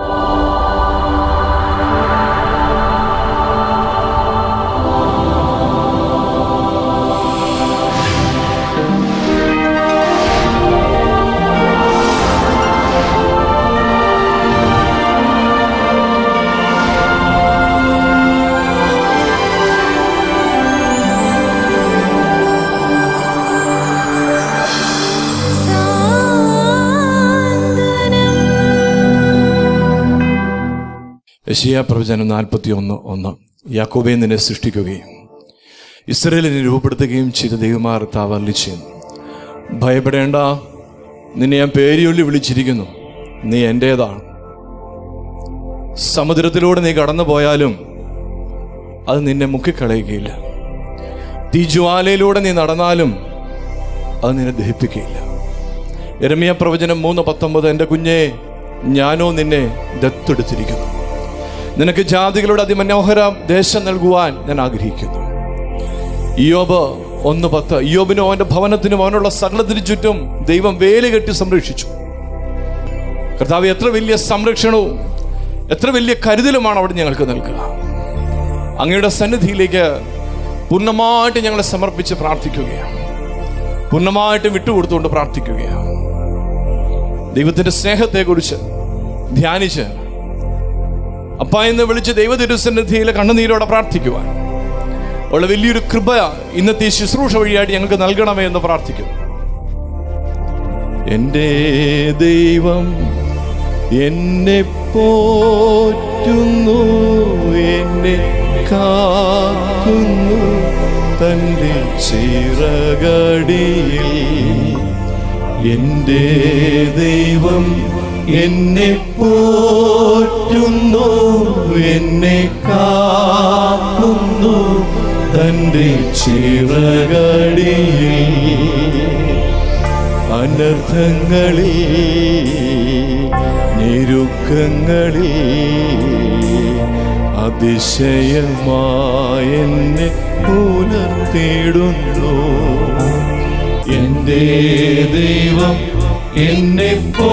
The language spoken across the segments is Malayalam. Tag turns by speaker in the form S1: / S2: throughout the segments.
S1: Oh. ഏഷ്യ പ്രവചനം നാൽപ്പത്തി ഒന്ന് ഒന്ന് യാക്കോബെ നിന്നെ സൃഷ്ടിക്കുകയും ഇസ്രയേലിനെ രൂപപ്പെടുത്തുകയും ചെയ്ത ദൈവമാർത്താവ് ചെയ്യുന്നു ഭയപ്പെടേണ്ട നിന്നെ ഞാൻ പേരിയൊല്ലി വിളിച്ചിരിക്കുന്നു നീ എൻ്റേതാണ് സമുദ്രത്തിലൂടെ നീ കടന്നു പോയാലും അത് നിന്നെ മുക്കിക്കളയുകയില്ല തീജ്വാലയിലൂടെ നീ നടന്നാലും അത് നിന്നെ ദഹിപ്പിക്കുകയില്ല എരമിയ പ്രവചനം മൂന്ന് പത്തൊമ്പത് എൻ്റെ കുഞ്ഞെ ഞാനോ നിന്നെ ദത്തെടുത്തിരിക്കുന്നു നിനക്ക് ജാതികളുടെ അതിമനോഹര ദേശം നൽകുവാൻ ഞാൻ ആഗ്രഹിക്കുന്നു യോബ് ഒന്ന് പത്ത് യോബിനും അവൻ്റെ ഭവനത്തിനും അവനുള്ള സകലത്തിനു ചുറ്റും ദൈവം വേലുകെട്ടി സംരക്ഷിച്ചു കർത്താവ് എത്ര വലിയ സംരക്ഷണവും എത്ര വലിയ കരുതലുമാണ് അവിടെ ഞങ്ങൾക്ക് നൽകുക അങ്ങയുടെ സന്നിധിയിലേക്ക് പൂർണ്ണമായിട്ട് ഞങ്ങളെ സമർപ്പിച്ച് പ്രാർത്ഥിക്കുകയാണ് പൂർണ്ണമായിട്ടും വിട്ടുകൊടുത്തുകൊണ്ട് പ്രാർത്ഥിക്കുകയാണ് ദൈവത്തിൻ്റെ സ്നേഹത്തെക്കുറിച്ച് ധ്യാനിച്ച് അപ്പ എന്ന് വിളിച്ച് ദൈവ കണ്ണുനീരോടെ പ്രാർത്ഥിക്കുവാൻ ഉള്ള വലിയൊരു കൃപ ഇന്നത്തെ ശുശ്രൂഷ വഴിയായിട്ട് ഞങ്ങൾക്ക് നൽകണമേ എന്ന് പ്രാർത്ഥിക്കുന്നു എൻ്റെ ദൈവം എന്നെ പോറ്റുന്നു എന്നെ കാക്കുന്നു തൻ്റെ ചിറകടിയിൽ എൻ്റെ ദൈവം എന്നെ പോറ്റുന്നു എന്നെ കാക്കുന്നു തൻ്റെ ചിറകടിയിൽ അനർത്ഥങ്ങളിൽ ഞെരുക്കങ്ങളിൽ അതിശയമായെന്നെ പുലർത്തിയിടുന്നു എൻ്റെ ദൈവം എന്നെ പോ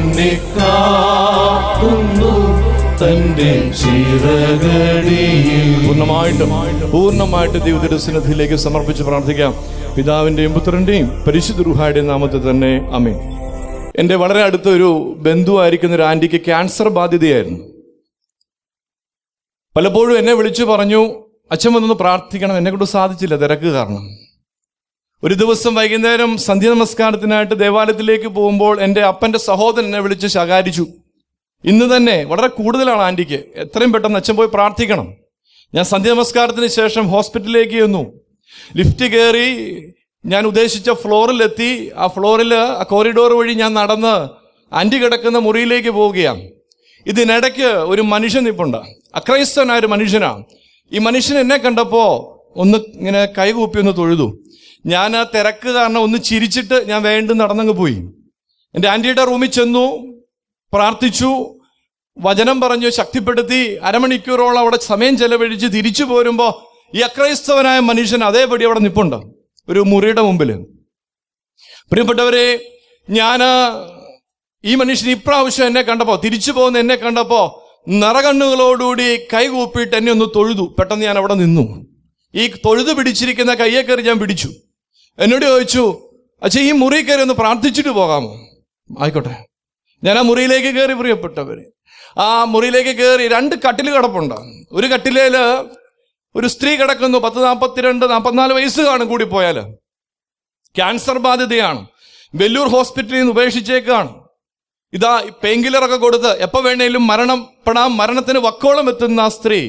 S1: എന്നെ കാക്കുന്നു തന്റെ ചിറകടിയിൽ പൂർണ്ണമായിട്ടും പൂർണ്ണമായിട്ട് ദൈവത്തിന്റെ സന്നദ്ധിയിലേക്ക് സമർപ്പിച്ച് പ്രാർത്ഥിക്കാം പിതാവിൻ്റെയും പുത്രൻ്റെയും പരിശുദ്ധ റുഹായുടെയും നാമത്തിൽ തന്നെ അമ്മേ എൻ്റെ വളരെ അടുത്തൊരു ബന്ധുവായിരിക്കുന്ന ഒരു ആൻറ്റിക്ക് ക്യാൻസർ ബാധ്യതയായിരുന്നു പലപ്പോഴും എന്നെ വിളിച്ചു പറഞ്ഞു അച്ഛൻ വന്നൊന്ന് പ്രാർത്ഥിക്കണം എന്നെ കൊണ്ട് സാധിച്ചില്ല തിരക്ക് കാരണം ഒരു ദിവസം വൈകുന്നേരം സന്ധ്യ നമസ്കാരത്തിനായിട്ട് ദേവാലയത്തിലേക്ക് പോകുമ്പോൾ എൻ്റെ അപ്പൻ്റെ സഹോദരൻ എന്നെ വിളിച്ച് ശകാരിച്ചു ഇന്ന് തന്നെ വളരെ കൂടുതലാണ് ആൻറ്റിക്ക് എത്രയും പെട്ടെന്ന് അച്ഛൻ പോയി പ്രാർത്ഥിക്കണം ഞാൻ സന്ധ്യ നമസ്കാരത്തിന് ശേഷം ഹോസ്പിറ്റലിലേക്ക് ചെന്നു ലിഫ്റ്റ് കയറി ഞാൻ ഉദ്ദേശിച്ച ഫ്ലോറിലെത്തി ആ ഫ്ലോറിൽ ആ കോറിഡോർ വഴി ഞാൻ നടന്ന് അൻ്റി കിടക്കുന്ന മുറിയിലേക്ക് പോവുകയാണ് ഇതിനിടയ്ക്ക് ഒരു മനുഷ്യൻ നിപ്പുണ്ട് അക്രൈസ്തവനായ ഒരു മനുഷ്യനാണ് ഈ മനുഷ്യൻ എന്നെ കണ്ടപ്പോൾ ഒന്ന് ഇങ്ങനെ കൈകൂപ്പി ഒന്ന് തൊഴുതു ഞാൻ ആ തിരക്ക് കാരണം ഒന്ന് ചിരിച്ചിട്ട് ഞാൻ വേണ്ടും നടന്നങ്ങ് പോയി എൻ്റെ ആൻറ്റിയുടെ റൂമിൽ ചെന്നു പ്രാർത്ഥിച്ചു വചനം പറഞ്ഞു ശക്തിപ്പെടുത്തി അരമണിക്കൂറോളം അവിടെ സമയം ചെലവഴിച്ച് തിരിച്ചു പോരുമ്പോൾ ഈ അക്രൈസ്തവനായ മനുഷ്യൻ അതേപടി അവിടെ നിപ്പുണ്ട് ഒരു മുറിയുടെ മുമ്പിൽ പ്രിയപ്പെട്ടവരെ ഞാൻ ഈ മനുഷ്യൻ ഇപ്രാവശ്യം എന്നെ കണ്ടപ്പോൾ തിരിച്ചു പോകുന്ന എന്നെ കണ്ടപ്പോൾ നിറകണ്ണുകളോടുകൂടി കൈകൂപ്പിയിട്ട് എന്നെ ഒന്ന് തൊഴുതു പെട്ടെന്ന് ഞാൻ അവിടെ നിന്നു ഈ തൊഴുതു പിടിച്ചിരിക്കുന്ന കയ്യെ കയറി ഞാൻ പിടിച്ചു എന്നോട് ചോദിച്ചു അച്ഛാ ഈ മുറി കയറി ഒന്ന് പ്രാർത്ഥിച്ചിട്ട് പോകാമോ ആയിക്കോട്ടെ ഞാൻ ആ മുറിയിലേക്ക് കയറി പ്രിയപ്പെട്ടവർ ആ മുറിയിലേക്ക് കയറി രണ്ട് കട്ടിൽ കിടപ്പുണ്ട് ഒരു കട്ടിലേല് ഒരു സ്ത്രീ കിടക്കുന്നു പത്ത് നാൽപ്പത്തിരണ്ട് നാൽപ്പത്തിനാല് വയസ്സ് കാണും കൂടിപ്പോയാൽ ക്യാൻസർ ബാധിതയാണ് വെല്ലൂർ ഹോസ്പിറ്റലിൽ നിന്ന് ഉപേക്ഷിച്ചേക്കാണ് ഇതാ പെയിൻ കില്ലറൊക്കെ കൊടുത്ത് എപ്പോൾ വേണേലും മരണപ്പെടാം മരണത്തിന് വക്കോളം എത്തുന്ന ആ സ്ത്രീ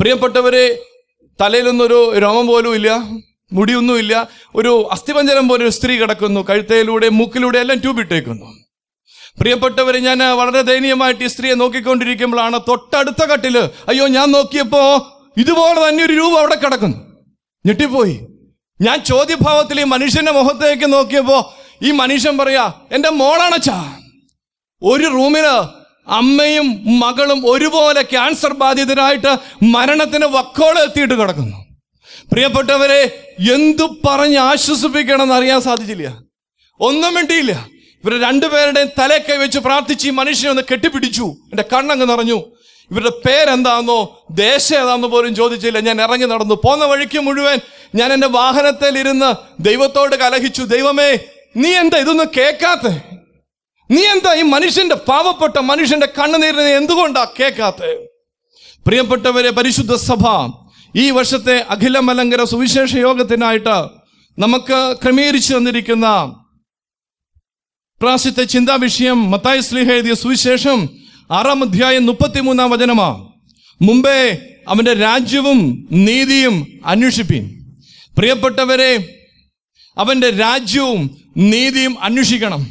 S1: പ്രിയപ്പെട്ടവരെ തലയിലൊന്നൊരു രോമം പോലും ഇല്ല മുടിയൊന്നുമില്ല ഒരു അസ്ഥിപഞ്ചനം പോലെ ഒരു സ്ത്രീ കിടക്കുന്നു കഴുത്തയിലൂടെ മൂക്കിലൂടെ എല്ലാം ട്യൂബ് ഇട്ടേക്കുന്നു പ്രിയപ്പെട്ടവരെ ഞാൻ വളരെ ദയനീയമായിട്ട് ഈ സ്ത്രീയെ നോക്കിക്കൊണ്ടിരിക്കുമ്പോഴാണ് തൊട്ടടുത്ത കട്ടില് അയ്യോ ഞാൻ നോക്കിയപ്പോ ഇതുപോലെ തന്നെ ഒരു രൂപ അവിടെ കിടക്കുന്നു ഞെട്ടിപ്പോയി ഞാൻ ചോദ്യഭാവത്തിൽ ഈ മനുഷ്യന്റെ മുഖത്തേക്ക് നോക്കിയപ്പോ ഈ മനുഷ്യൻ പറയാ എന്റെ മോളാണച്ചാ ഒരു റൂമിന് അമ്മയും മകളും ഒരുപോലെ ക്യാൻസർ ബാധിതരായിട്ട് മരണത്തിന് വക്കോളെത്തിയിട്ട് കിടക്കുന്നു പ്രിയപ്പെട്ടവരെ എന്തു പറഞ്ഞ് ആശ്വസിപ്പിക്കണമെന്ന് അറിയാൻ സാധിച്ചില്ല ഒന്നും വേണ്ടിയില്ല ഇവരുടെ രണ്ടുപേരുടെയും തലയൊക്കെ വെച്ച് പ്രാർത്ഥിച്ച് ഈ മനുഷ്യനെ ഒന്ന് കെട്ടിപ്പിടിച്ചു എൻ്റെ കണ്ണങ്ങ് നിറഞ്ഞു ഇവരുടെ പേരെന്താണെന്നോ ദേശം ഏതാണെന്ന് പോലും ചോദിച്ചില്ല ഞാൻ ഇറങ്ങി നടന്നു പോന്ന വഴിക്ക് മുഴുവൻ ഞാൻ എൻ്റെ വാഹനത്തിൽ ഇരുന്ന് ദൈവത്തോട് കലഹിച്ചു ദൈവമേ നീ എന്താ ഇതൊന്നും കേൾക്കാത്ത നീ എന്താ ഈ മനുഷ്യന്റെ പാവപ്പെട്ട മനുഷ്യന്റെ കണ്ണുനീരിനെ എന്തുകൊണ്ടാ കേൾക്കാത്ത പ്രിയപ്പെട്ടവരെ പരിശുദ്ധ സഭ ഈ വർഷത്തെ അഖില മലങ്കര സുവിശേഷ യോഗത്തിനായിട്ട് നമുക്ക് ക്രമീകരിച്ചു തന്നിരിക്കുന്ന പ്രാവശ്യത്തെ ചിന്താ വിഷയം മത്തായി സ്ലിഹ എഴുതിയ സുവിശേഷം ആറാം അധ്യായം മൂന്നാം വചനമാ മുമ്പേ അവന്റെ രാജ്യവും നീതിയും അന്വേഷിപ്പിൻ പ്രിയപ്പെട്ടവരെ അവന്റെ രാജ്യവും നീതിയും അന്വേഷിക്കണം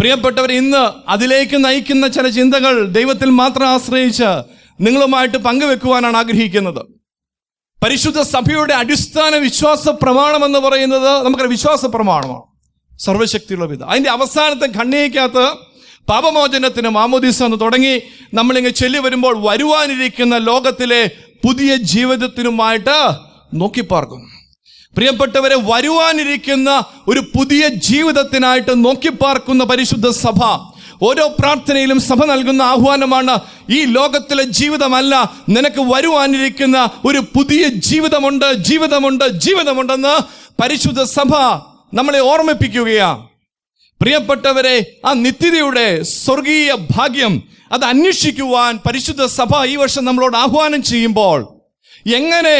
S1: പ്രിയപ്പെട്ടവർ ഇന്ന് അതിലേക്ക് നയിക്കുന്ന ചില ചിന്തകൾ ദൈവത്തിൽ മാത്രം ആശ്രയിച്ച് നിങ്ങളുമായിട്ട് പങ്കുവെക്കുവാനാണ് ആഗ്രഹിക്കുന്നത് പരിശുദ്ധ സഭയുടെ അടിസ്ഥാന വിശ്വാസ പ്രമാണം എന്ന് പറയുന്നത് നമുക്കൊരു വിശ്വാസ പ്രമാണമാണ് സർവശക്തിയുള്ള വിധം അതിൻ്റെ അവസാനത്തെ ഖണ്ണികയ്ക്കകത്ത് പാപമോചനത്തിന് മാമോദീസ എന്ന് തുടങ്ങി നമ്മളിങ്ങ് ചെല്ലി വരുമ്പോൾ വരുവാനിരിക്കുന്ന ലോകത്തിലെ പുതിയ ജീവിതത്തിനുമായിട്ട് നോക്കിപ്പാർക്കും പ്രിയപ്പെട്ടവരെ വരുവാനിരിക്കുന്ന ഒരു പുതിയ ജീവിതത്തിനായിട്ട് നോക്കിപ്പാർക്കുന്ന പരിശുദ്ധ സഭ ഓരോ പ്രാർത്ഥനയിലും സഭ നൽകുന്ന ആഹ്വാനമാണ് ഈ ലോകത്തിലെ ജീവിതമല്ല നിനക്ക് വരുവാനിരിക്കുന്ന ഒരു പുതിയ ജീവിതമുണ്ട് ജീവിതമുണ്ട് ജീവിതമുണ്ടെന്ന് പരിശുദ്ധ സഭ നമ്മളെ ഓർമ്മിപ്പിക്കുകയാണ് പ്രിയപ്പെട്ടവരെ ആ നിത്യതയുടെ സ്വർഗീയ ഭാഗ്യം അത് അന്വേഷിക്കുവാൻ പരിശുദ്ധ സഭ ഈ വർഷം നമ്മളോട് ആഹ്വാനം ചെയ്യുമ്പോൾ എങ്ങനെ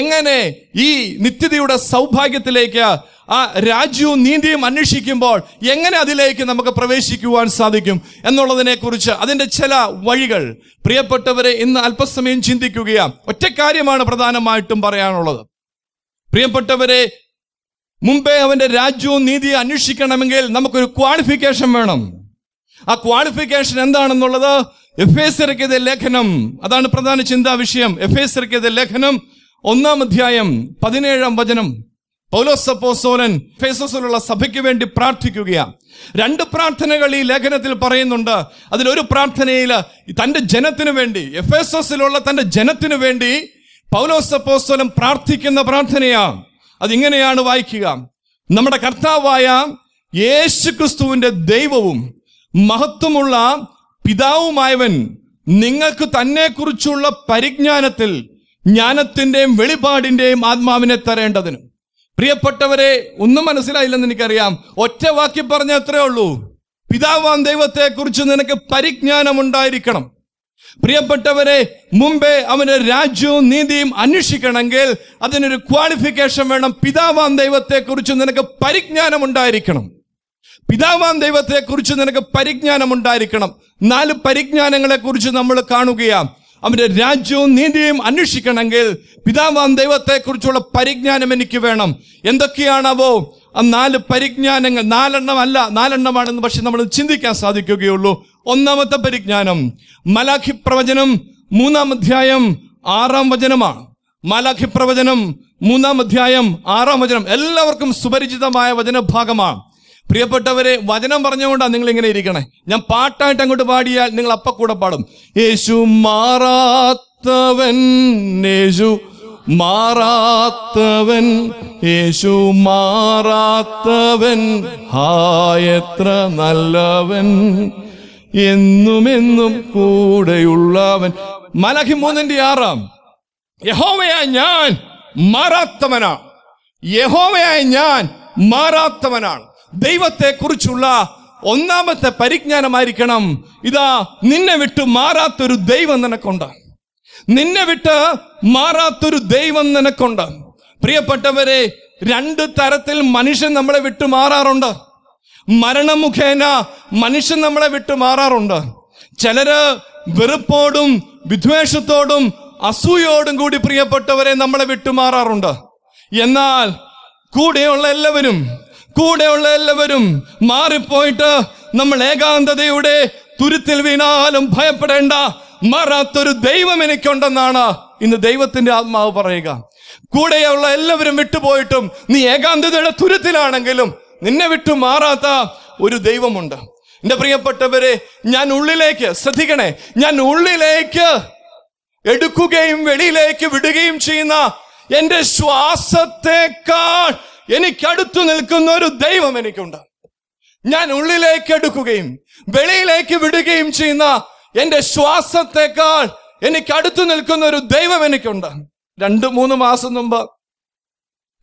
S1: എങ്ങനെ ഈ നിത്യതയുടെ സൗഭാഗ്യത്തിലേക്ക് ആ രാജ്യവും നീന്തിയും അന്വേഷിക്കുമ്പോൾ എങ്ങനെ അതിലേക്ക് നമുക്ക് പ്രവേശിക്കുവാൻ സാധിക്കും എന്നുള്ളതിനെക്കുറിച്ച് അതിൻ്റെ ചില വഴികൾ പ്രിയപ്പെട്ടവരെ ഇന്ന് അല്പസമയം ചിന്തിക്കുകയാണ് ഒറ്റ കാര്യമാണ് പ്രധാനമായിട്ടും പറയാനുള്ളത് പ്രിയപ്പെട്ടവരെ മുമ്പേ അവൻ്റെ രാജ്യവും നീതിയെ അന്വേഷിക്കണമെങ്കിൽ നമുക്കൊരു ക്വാളിഫിക്കേഷൻ വേണം ആ ക്വാളിഫിക്കേഷൻ എന്താണെന്നുള്ളത് എഫ് എസിറക്കിയത് ലേഖനം അതാണ് പ്രധാന ചിന്താ വിഷയം എഫ് എസിറക്കിയത് ലേഖനം ഒന്നാം അധ്യായം പതിനേഴാം വചനം പൗലോസപ്പോസോനൻ ഫേസോസിലുള്ള സഭയ്ക്ക് വേണ്ടി പ്രാർത്ഥിക്കുകയാണ് രണ്ട് പ്രാർത്ഥനകൾ ഈ ലേഖനത്തിൽ പറയുന്നുണ്ട് അതിലൊരു പ്രാർത്ഥനയിൽ തൻ്റെ ജനത്തിനു വേണ്ടി എഫേസോസിലുള്ള തൻ്റെ ജനത്തിനു വേണ്ടി പൗലോസപ്പോസ്തോലൻ പ്രാർത്ഥിക്കുന്ന പ്രാർത്ഥനയാണ് അതിങ്ങനെയാണ് വായിക്കുക നമ്മുടെ കർത്താവായ യേശു ക്രിസ്തുവിൻ്റെ ദൈവവും മഹത്വമുള്ള പിതാവുമായവൻ നിങ്ങൾക്ക് തന്നെക്കുറിച്ചുള്ള പരിജ്ഞാനത്തിൽ ജ്ഞാനത്തിൻ്റെയും വെളിപാടിൻ്റെയും ആത്മാവിനെ തരേണ്ടതിനും പ്രിയപ്പെട്ടവരെ ഒന്നും മനസ്സിലായില്ലെന്ന് എനിക്കറിയാം ഒറ്റ വാക്കി പറഞ്ഞ അത്രേ ഉള്ളൂ പിതാവാം ദൈവത്തെക്കുറിച്ച് നിനക്ക് പരിജ്ഞാനം ഉണ്ടായിരിക്കണം പ്രിയപ്പെട്ടവരെ മുമ്പേ അവന്റെ രാജ്യവും നീതിയും അന്വേഷിക്കണമെങ്കിൽ അതിനൊരു ക്വാളിഫിക്കേഷൻ വേണം പിതാവാം ദൈവത്തെക്കുറിച്ച് നിനക്ക് പരിജ്ഞാനം ഉണ്ടായിരിക്കണം പിതാവാം ദൈവത്തെക്കുറിച്ച് നിനക്ക് പരിജ്ഞാനം ഉണ്ടായിരിക്കണം നാല് പരിജ്ഞാനങ്ങളെക്കുറിച്ച് നമ്മൾ കാണുകയാണ് അവന്റെ രാജ്യവും നീതിയും അന്വേഷിക്കണമെങ്കിൽ പിതാവാം ദൈവത്തെക്കുറിച്ചുള്ള പരിജ്ഞാനം എനിക്ക് വേണം എന്തൊക്കെയാണവോ ആ നാല് പരിജ്ഞാനങ്ങൾ നാലെണ്ണം അല്ല നാലെണ്ണമാണെന്ന് പക്ഷെ നമ്മൾ ചിന്തിക്കാൻ സാധിക്കുകയുള്ളൂ ഒന്നാമത്തെ പരിജ്ഞാനം മലാഖി പ്രവചനം മൂന്നാം അധ്യായം ആറാം വചനമാണ് മലാഖി പ്രവചനം മൂന്നാം അധ്യായം ആറാം വചനം എല്ലാവർക്കും സുപരിചിതമായ വചനഭാഗമാണ് പ്രിയപ്പെട്ടവരെ വചനം പറഞ്ഞുകൊണ്ടാണ് നിങ്ങൾ ഇങ്ങനെ ഇരിക്കണേ ഞാൻ പാട്ടായിട്ട് അങ്ങോട്ട് പാടിയാൽ നിങ്ങൾ അപ്പ കൂടെ പാടും യേശു മാറാത്തവൻ യേശു മാറാത്തവൻ യേശു മാറാത്തവൻ ഹാ എത്ര നല്ലവൻ എന്നും കൂടെയുള്ളവൻ മലഹി മൂന്നിന്റെ ആറാം യഹോവയായ ഞാൻ മാറാത്തവനാണ് യഹോവയായ ഞാൻ മാറാത്തവനാണ് ദൈവത്തെക്കുറിച്ചുള്ള ഒന്നാമത്തെ പരിജ്ഞാനമായിരിക്കണം ഇതാ നിന്നെ വിട്ട് മാറാത്തൊരു ദൈവം നിനക്കുണ്ട് നിന്നെ വിട്ട് മാറാത്തൊരു ദൈവം നിനക്കുണ്ട് പ്രിയപ്പെട്ടവരെ രണ്ട് തരത്തിൽ മനുഷ്യൻ നമ്മളെ വിട്ടു മാറാറുണ്ട് മരണമുഖേന മനുഷ്യൻ നമ്മളെ വിട്ടു മാറാറുണ്ട് ചിലര് വെറുപ്പോടും വിദ്വേഷത്തോടും അസൂയോടും കൂടി പ്രിയപ്പെട്ടവരെ നമ്മളെ വിട്ടു മാറാറുണ്ട് എന്നാൽ കൂടെയുള്ള എല്ലാവരും കൂടെയുള്ള എല്ലാവരും മാറിപ്പോയിട്ട് നമ്മൾ ഏകാന്തതയുടെ തുരുത്തിൽ വീണാലും ഭയപ്പെടേണ്ട മാറാത്തൊരു ദൈവം എനിക്കുണ്ടെന്നാണ് ഇന്ന് ദൈവത്തിന്റെ ആത്മാവ് പറയുക കൂടെയുള്ള എല്ലാവരും വിട്ടുപോയിട്ടും നീ ഏകാന്തതയുടെ തുരുത്തിലാണെങ്കിലും നിന്നെ വിട്ടു മാറാത്ത ഒരു ദൈവമുണ്ട് എൻ്റെ പ്രിയപ്പെട്ടവരെ ഞാൻ ഉള്ളിലേക്ക് ശ്രദ്ധിക്കണേ ഞാൻ ഉള്ളിലേക്ക് എടുക്കുകയും വെളിയിലേക്ക് വിടുകയും ചെയ്യുന്ന എൻ്റെ ശ്വാസത്തെക്കാൾ എനിക്കടുത്തു നിൽക്കുന്ന ഒരു ദൈവം എനിക്കുണ്ട് ഞാൻ ഉള്ളിലേക്ക് എടുക്കുകയും വെളിയിലേക്ക് വിടുകയും ചെയ്യുന്ന എൻ്റെ ശ്വാസത്തെക്കാൾ എനിക്ക് നിൽക്കുന്ന ഒരു ദൈവം എനിക്കുണ്ട് രണ്ട് മൂന്ന് മാസം മുമ്പ്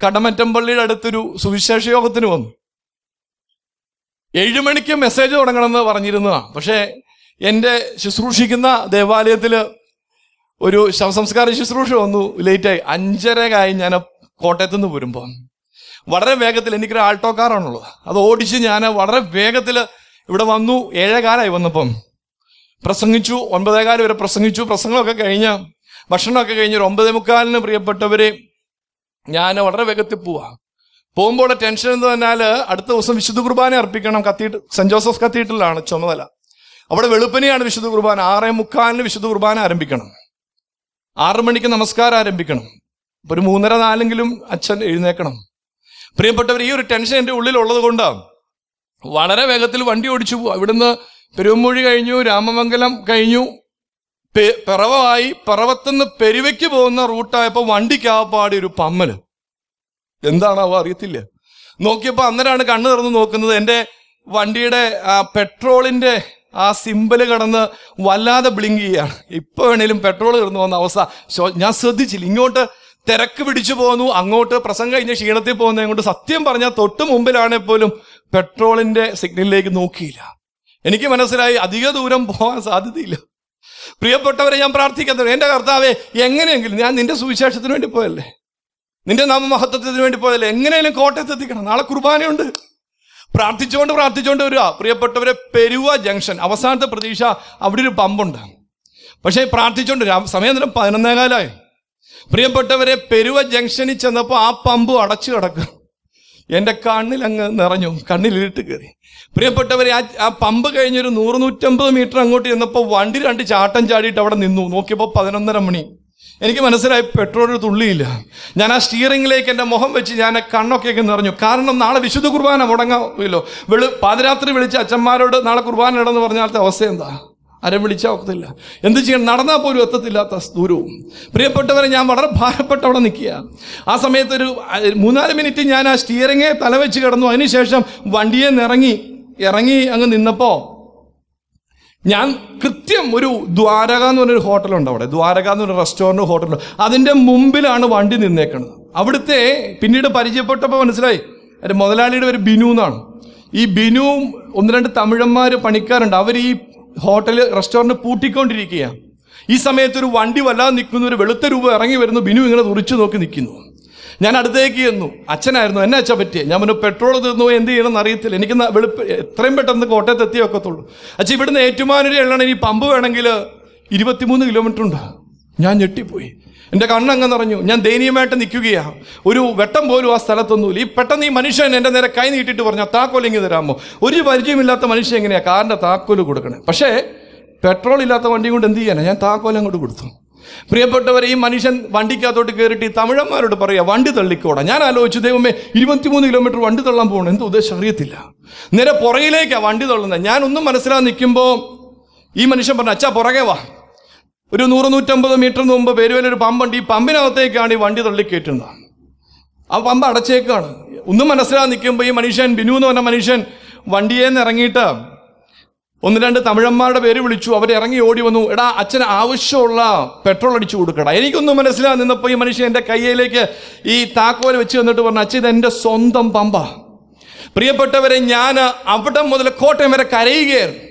S1: കടമറ്റം പള്ളിയുടെ അടുത്തൊരു സുവിശേഷ യോഗത്തിന് വന്നു ഏഴുമണിക്ക് മണിക്ക് മെസ്സേജ് തുടങ്ങണമെന്ന് പറഞ്ഞിരുന്നതാണ് പക്ഷേ എൻ്റെ ശുശ്രൂഷിക്കുന്ന ദേവാലയത്തിൽ ഒരു ശവസംസ്കാര ശുശ്രൂഷ വന്നു ലേറ്റായി അഞ്ചര കായി ഞാൻ കോട്ടയത്തുനിന്ന് പോരുമ്പോൾ വളരെ വേഗത്തിൽ എനിക്കൊരു ആൾട്ടോ കാറാണുള്ളത് അത് ഓടിച്ച് ഞാൻ വളരെ വേഗത്തിൽ ഇവിടെ വന്നു ഏഴേകാലായി വന്നപ്പം പ്രസംഗിച്ചു ഒൻപതേകാലം വരെ പ്രസംഗിച്ചു പ്രസംഗമൊക്കെ കഴിഞ്ഞ ഭക്ഷണമൊക്കെ കഴിഞ്ഞ് ഒരു ഒമ്പതേ മുക്കാലിന് പ്രിയപ്പെട്ടവരെ ഞാൻ വളരെ വേഗത്തിൽ പോവാ പോകുമ്പോൾ ടെൻഷൻ എന്ന് പറഞ്ഞാൽ അടുത്ത ദിവസം വിശുദ്ധ കുർബാന അർപ്പിക്കണം കത്തീഡ് സെന്റ് ജോസഫ് കത്തീഡ്രലാണ് ചുമതല അവിടെ വെളുപ്പിനെയാണ് വിശുദ്ധ കുർബാന ആറേ മുക്കാലിന് വിശുദ്ധ കുർബാന ആരംഭിക്കണം ആറു മണിക്ക് നമസ്കാരം ആരംഭിക്കണം ഒരു മൂന്നര നാലെങ്കിലും അച്ഛൻ എഴുന്നേക്കണം പ്രിയപ്പെട്ടവർ ഈ ഒരു ടെൻഷൻ എൻ്റെ ഉള്ളിലുള്ളത് കൊണ്ടാണ് വളരെ വേഗത്തിൽ വണ്ടി ഓടിച്ചു പോകും ഇവിടുന്ന് പെരുമൊഴി കഴിഞ്ഞു രാമമംഗലം കഴിഞ്ഞു പിറവായി പിറവത്തുനിന്ന് പെരുവയ്ക്ക് പോകുന്ന റൂട്ടായപ്പോൾ വണ്ടിക്കാപ്പാടി ഒരു പമ്മല് എന്താണോ അറിയത്തില്ല നോക്കിയപ്പോൾ അന്നേരമാണ് കണ്ണു തുറന്ന് നോക്കുന്നത് എൻ്റെ വണ്ടിയുടെ ആ പെട്രോളിൻ്റെ ആ സിമ്പൽ കടന്ന് വല്ലാതെ ബ്ലിങ്ക് ചെയ്യുകയാണ് ഇപ്പോൾ വേണേലും പെട്രോൾ തീർന്നു വന്ന അവസ്ഥ ഞാൻ ശ്രദ്ധിച്ചില്ല ഇങ്ങോട്ട് തിരക്ക് പിടിച്ചു പോന്നു അങ്ങോട്ട് പ്രസംഗം കഴിഞ്ഞ ക്ഷീണത്തിൽ പോകുന്നത് കൊണ്ട് സത്യം പറഞ്ഞാൽ തൊട്ട് മുമ്പിലാണെ പോലും പെട്രോളിന്റെ സിഗ്നലിലേക്ക് നോക്കിയില്ല എനിക്ക് മനസ്സിലായി അധിക ദൂരം പോകാൻ സാധ്യതയില്ല പ്രിയപ്പെട്ടവരെ ഞാൻ പ്രാർത്ഥിക്കുന്നത് എൻ്റെ കർത്താവെ എങ്ങനെയെങ്കിലും ഞാൻ നിന്റെ സുവിശേഷത്തിന് വേണ്ടി പോയല്ലേ നിന്റെ നാമമഹത്വത്തിന് വേണ്ടി പോയല്ലേ എങ്ങനെയെങ്കിലും കോട്ടയത്ത് എത്തിക്കണം നാളെ കുർബാനയുണ്ട് പ്രാർത്ഥിച്ചുകൊണ്ട് പ്രാർത്ഥിച്ചുകൊണ്ട് വരിക പ്രിയപ്പെട്ടവരെ പെരുവ ജംഗ്ഷൻ അവസാനത്തെ പ്രതീക്ഷ അവിടെ ഒരു പമ്പുണ്ട് പക്ഷേ പ്രാർത്ഥിച്ചുകൊണ്ട് സമയം നേരം പതിനൊന്നേകാലായി പ്രിയപ്പെട്ടവരെ പെരുവ ജംഗ്ഷനിൽ ചെന്നപ്പോൾ ആ പമ്പ് അടച്ചു കിടക്കും എൻ്റെ കണ്ണിൽ അങ്ങ് നിറഞ്ഞു കണ്ണിലിട്ട് കയറി പ്രിയപ്പെട്ടവരെ ആ ആ പമ്പ് കഴിഞ്ഞൊരു നൂറ് നൂറ്റമ്പത് മീറ്റർ അങ്ങോട്ട് ചെന്നപ്പോൾ വണ്ടി രണ്ട് ചാട്ടം ചാടിയിട്ട് അവിടെ നിന്നു നോക്കിയപ്പോൾ പതിനൊന്നര മണി എനിക്ക് മനസ്സിലായി പെട്രോൾ തുള്ളിയില്ല ഞാൻ ആ സ്റ്റിയറിംഗിലേക്ക് എൻ്റെ മുഖം വെച്ച് ഞാൻ കണ്ണൊക്കെ നിറഞ്ഞു കാരണം നാളെ വിശുദ്ധ കുർബാന മുടങ്ങാമല്ലോ വെളു പാതിരാത്രി വിളിച്ച് അച്ഛന്മാരോട് നാളെ കുർബാന ഇടന്ന് പറഞ്ഞാലത്തെ അവസ്ഥ എന്താ ആരും വിളിച്ചാൽ ഒക്കത്തില്ല എന്ത് ചെയ്യണം നടന്നാൽ പോലും എത്തത്തില്ലാത്ത ദൂരവും പ്രിയപ്പെട്ടവരെ ഞാൻ വളരെ ഭാരപ്പെട്ട അവിടെ നിൽക്കുക ആ സമയത്തൊരു മൂന്നാല് മിനിറ്റ് ഞാൻ ആ സ്റ്റിയറിങ്ങെ തലവെച്ച് കിടന്നു അതിനുശേഷം വണ്ടിയെ നിറങ്ങി ഇറങ്ങി അങ്ങ് നിന്നപ്പോൾ ഞാൻ കൃത്യം ഒരു ദ്വാരക എന്ന് പറഞ്ഞൊരു ഹോട്ടലുണ്ട് അവിടെ ദ്വാരക എന്ന് പറഞ്ഞ റെസ്റ്റോറൻറ്റ് ഹോട്ടലുണ്ട് അതിൻ്റെ മുമ്പിലാണ് വണ്ടി നിന്നേക്കുന്നത് അവിടുത്തെ പിന്നീട് പരിചയപ്പെട്ടപ്പോൾ മനസ്സിലായി എൻ്റെ മുതലാളിയുടെ ഒരു ബിനു എന്നാണ് ഈ ബിനുവും ഒന്ന് രണ്ട് തമിഴന്മാർ പണിക്കാരുണ്ട് അവർ ഈ ഹോട്ടൽ റെസ്റ്റോറൻറ്റ് പൂട്ടിക്കൊണ്ടിരിക്കുകയാണ് ഈ സമയത്ത് ഒരു വണ്ടി വല്ലാതെ നിൽക്കുന്നു ഒരു വെളുത്ത രൂപം ഇറങ്ങി വരുന്നു ബിനു ഇങ്ങനെ തുറിച്ചു നോക്കി നിൽക്കുന്നു ഞാൻ അടുത്തേക്ക് എന്നു അച്ഛനായിരുന്നു എന്നെ അച്ഛ പറ്റിയ ഞാൻ മുന്നേ പെട്രോൾ തീർന്നു എന്ത് ചെയ്യണമെന്ന് അറിയത്തില്ല എനിക്ക് വെളുപ്പ് എത്രയും പെട്ടെന്ന് കോട്ടയത്ത് എത്തിയൊക്കത്തുള്ളൂ അച്ഛ ഇവിടുന്ന് ഏറ്റുമാനൊരു എള്ളണം ഇനി പമ്പ് വേണമെങ്കിൽ ഇരുപത്തിമൂന്ന് കിലോമീറ്റർ ഉണ്ട് ഞാൻ ഞെട്ടിപ്പോയി എൻ്റെ കണ്ണങ്ങ് നിറഞ്ഞു ഞാൻ ദയനീയമായിട്ട് നിൽക്കുകയാണ് ഒരു വെട്ടം പോലും ആ സ്ഥലത്തൊന്നുമില്ല ഈ പെട്ടെന്ന് ഈ മനുഷ്യൻ എൻ്റെ നേരെ കൈ നീട്ടിട്ട് പറഞ്ഞു ആ താക്കോൽ തരാമോ ഒരു പരിചയമില്ലാത്ത മനുഷ്യൻ എങ്ങനെയാണ് കാറിൻ്റെ താക്കോല് കൊടുക്കണേ പക്ഷേ പെട്രോൾ ഇല്ലാത്ത വണ്ടി കൊണ്ട് എന്ത് ചെയ്യാനാണ് ഞാൻ താക്കോൽ അങ്ങോട്ട് കൊടുത്തു പ്രിയപ്പെട്ടവരെ ഈ മനുഷ്യൻ വണ്ടിക്കകത്തോട്ട് കയറിയിട്ട് ഈ തമിഴന്മാരോട് പറയുക വണ്ടി തള്ളിക്കോടാ ഞാൻ ആലോചിച്ചു ദൈവമേ ഇരുപത്തിമൂന്ന് കിലോമീറ്റർ വണ്ടി തള്ളാൻ പോകണം എന്ത് ഉദ്ദേശം അറിയത്തില്ല നേരെ പുറകിലേക്കാണ് വണ്ടി തള്ളുന്നത് ഞാനൊന്നും മനസ്സിലാകാൻ നിൽക്കുമ്പോൾ ഈ മനുഷ്യൻ പറഞ്ഞു അച്ഛാ പുറകെ വാ ഒരു നൂറ് നൂറ്റമ്പത് മീറ്ററിന് മുമ്പ് പേരുവേലൊരു പമ്പുണ്ട് ഈ പമ്പിനകത്തേക്കാണ് ഈ വണ്ടി കയറ്റുന്നത് ആ പമ്പ് അടച്ചേക്കാണ് ഒന്നും മനസ്സിലാകാൻ നിൽക്കുമ്പോൾ ഈ മനുഷ്യൻ ബിനു എന്ന് പറഞ്ഞ മനുഷ്യൻ നിന്ന് ഇറങ്ങിയിട്ട് ഒന്ന് രണ്ട് തമിഴന്മാരുടെ പേര് വിളിച്ചു അവർ ഇറങ്ങി ഓടി വന്നു എടാ അച്ഛന് ആവശ്യമുള്ള പെട്രോൾ അടിച്ചു കൊടുക്കടാ എനിക്കൊന്നും മനസ്സിലാകാൻ നിന്നപ്പോൾ ഈ മനുഷ്യൻ എൻ്റെ കയ്യിലേക്ക് ഈ താക്കോൽ വെച്ച് വന്നിട്ട് പറഞ്ഞു അച്ഛൻ ഇത് എൻ്റെ സ്വന്തം പമ്പ പ്രിയപ്പെട്ടവരെ ഞാൻ അവിടം മുതൽ കോട്ടയം വരെ കരയുകയായിരുന്നു